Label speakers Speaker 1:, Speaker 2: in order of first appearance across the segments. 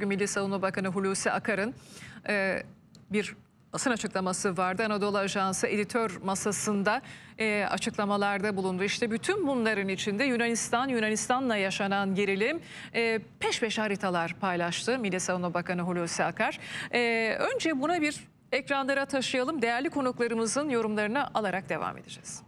Speaker 1: Milli Savunma Bakanı Hulusi Akar'ın e, bir basın açıklaması vardı. Anadolu Ajansı editör masasında e, açıklamalarda bulundu. İşte bütün bunların içinde Yunanistan, Yunanistan'la yaşanan gerilim e, peş peşe haritalar paylaştı Milli Savunma Bakanı Hulusi Akar. E, önce buna bir ekranlara taşıyalım. Değerli konuklarımızın yorumlarını alarak devam edeceğiz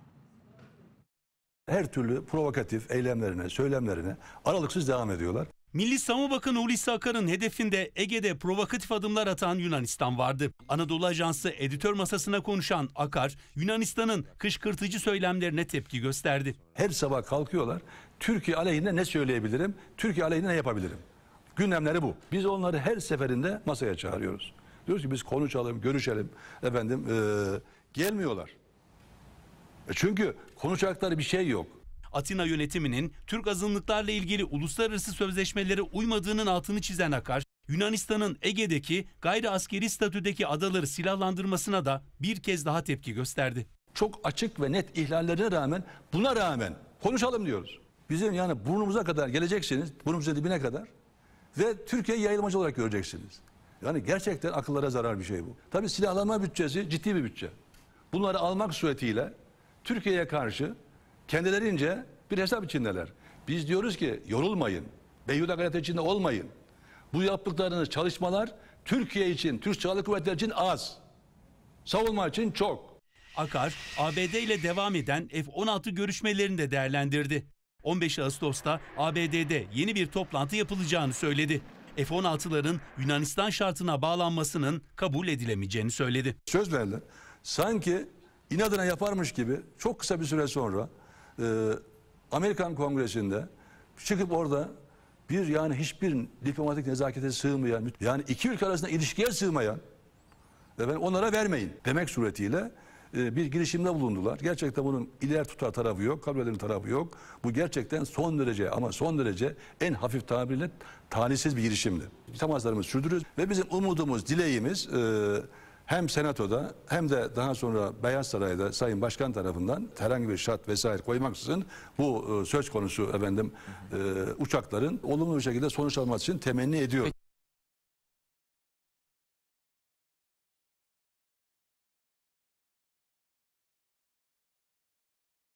Speaker 2: her türlü provokatif eylemlerine, söylemlerine aralıksız devam ediyorlar.
Speaker 3: Milli Savunma Bakanı Hulusi Akar'ın hedefinde Ege'de provokatif adımlar atan Yunanistan vardı. Anadolu Ajansı editör masasına konuşan Akar, Yunanistan'ın kışkırtıcı söylemlerine tepki gösterdi. Her sabah kalkıyorlar, Türkiye aleyhine ne söyleyebilirim, Türkiye aleyhine ne yapabilirim? Gündemleri bu. Biz
Speaker 2: onları her seferinde masaya çağırıyoruz. Diyoruz ki biz konuşalım, görüşelim. Efendim ee,
Speaker 3: gelmiyorlar. E çünkü konuşacakları bir şey yok. Atina yönetiminin Türk azınlıklarla ilgili uluslararası sözleşmelere uymadığının altını çizen Akar, Yunanistan'ın Ege'deki gayri askeri statüdeki adaları silahlandırmasına da bir kez daha tepki gösterdi. Çok açık ve net ihlallerine rağmen buna rağmen konuşalım
Speaker 2: diyoruz. Bizim yani burnumuza kadar geleceksiniz, burnumuzun dibine kadar ve Türkiye yayılmacı olarak göreceksiniz. Yani gerçekten akıllara zarar bir şey bu. Tabii silahlanma bütçesi ciddi bir bütçe. Bunları almak suretiyle Türkiye'ye karşı kendilerince bir hesap içindeler. Biz diyoruz ki yorulmayın. Beyyuda gayret içinde olmayın. Bu
Speaker 3: yaptıklarınız çalışmalar Türkiye için, Türk Silahlı Kuvvetleri için az. Savunma için çok. Akar, ABD ile devam eden F-16 görüşmelerini de değerlendirdi. 15 Ağustos'ta ABD'de yeni bir toplantı yapılacağını söyledi. F-16'ların Yunanistan şartına bağlanmasının kabul edilemeyeceğini söyledi. Söz verdiler. Sanki inadına yaparmış gibi çok kısa bir süre sonra e,
Speaker 2: Amerikan Kongresi'nde çıkıp orada bir yani hiçbir diplomatik nezakete sığmayan, yani iki ülke arasında ilişkiye sığmayan ve ben onlara vermeyin demek suretiyle e, bir girişimde bulundular. Gerçekten bunun iler tutar tarafı yok, kabul edilir tarafı yok. Bu gerçekten son derece ama son derece en hafif tabirle talihsiz bir girişimdi. Temaslarımızı sürdürüyoruz ve bizim umudumuz, dileğimiz e, hem senatoda hem de daha sonra Beyaz Saray'da Sayın Başkan tarafından herhangi bir şart vesaire koymaksızın bu e, söz konusu efendim e, uçakların olumlu bir şekilde sonuç alması için temenni ediyor. Peki.